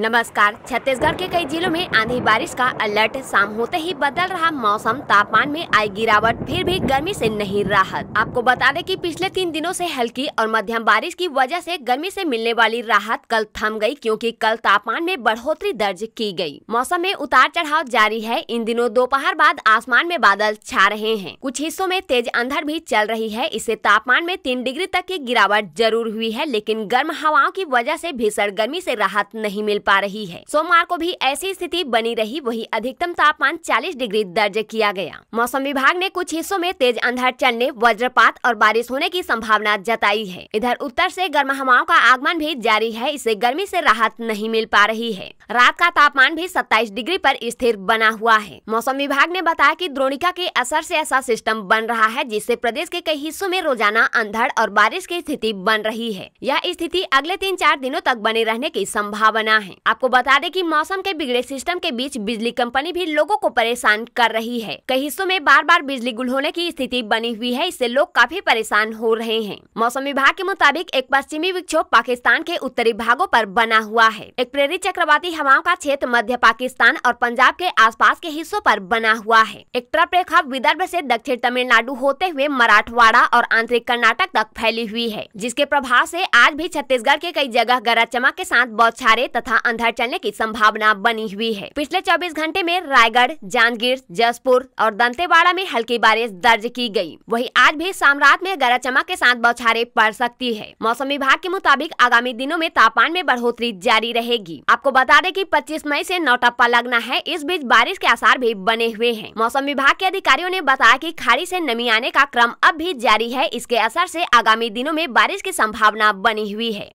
नमस्कार छत्तीसगढ़ के कई जिलों में आंधी बारिश का अलर्ट शाम होते ही बदल रहा मौसम तापमान में आई गिरावट फिर भी गर्मी से नहीं राहत आपको बता दें कि पिछले तीन दिनों से हल्की और मध्यम बारिश की वजह से गर्मी से मिलने वाली राहत कल थम गई क्योंकि कल तापमान में बढ़ोतरी दर्ज की गई मौसम में उतार चढ़ाव जारी है इन दिनों दोपहर बाद आसमान में बादल छा रहे हैं कुछ हिस्सों में तेज अंधर भी चल रही है इससे तापमान में तीन डिग्री तक की गिरावट जरूर हुई है लेकिन गर्म हवाओं की वजह से भीषण गर्मी से राहत नहीं मिल पा रही है सोमवार को भी ऐसी स्थिति बनी रही वही अधिकतम तापमान चालीस डिग्री दर्ज किया गया मौसम विभाग ने कुछ हिस्सों में तेज अंधड़ चलने वज्रपात और बारिश होने की संभावना जताई है इधर उत्तर ऐसी गर्म हवाओं का आगमन भी जारी है इससे गर्मी ऐसी राहत नहीं मिल पा रही है रात का तापमान भी सत्ताईस डिग्री आरोप स्थिर बना हुआ है मौसम विभाग ने बताया की द्रोणिका के असर ऐसी ऐसा सिस्टम बन रहा है जिससे प्रदेश के कई हिस्सों में रोजाना अंधड़ और बारिश की स्थिति बन रही है यह स्थिति अगले तीन चार दिनों तक बने रहने की संभावना है आपको बता दें कि मौसम के बिगड़े सिस्टम के बीच बिजली कंपनी भी लोगों को परेशान कर रही है कई हिस्सों में बार बार बिजली गुल होने की स्थिति बनी हुई है इससे लोग काफी परेशान हो रहे हैं मौसम विभाग के मुताबिक एक पश्चिमी विक्षोभ पाकिस्तान के उत्तरी भागों आरोप बना हुआ है एक प्रेरित चक्रवाती हवाओं का क्षेत्र मध्य पाकिस्तान और पंजाब के आस के हिस्सों आरोप बना हुआ है एक ट्रप रेखा विदर्भ ऐसी दक्षिण तमिलनाडु होते हुए मराठवाड़ा और आंतरिक कर्नाटक तक फैली हुई है जिसके प्रभाव से आज भी छत्तीसगढ़ के कई जगह गरज चमक के साथ बौछारे तथा जहां अंधड़ चलने की संभावना बनी हुई है पिछले 24 घंटे में रायगढ़ जांजगीर जसपुर और दंतेवाड़ा में हल्की बारिश दर्ज की गई। वहीं आज भी सामरात में गरज चमक के साथ बौछारे पड़ सकती है मौसम विभाग के मुताबिक आगामी दिनों में तापमान में बढ़ोतरी जारी रहेगी आपको बता दें की पच्चीस मई ऐसी नौटप्पा लगना है इस बीच बारिश के आसार भी बने हुए है मौसम विभाग के अधिकारियों ने बताया की खाड़ी ऐसी नमी आने का क्रम अब भी जारी है इसके असर ऐसी आगामी दिनों में बारिश की संभावना बनी हुई है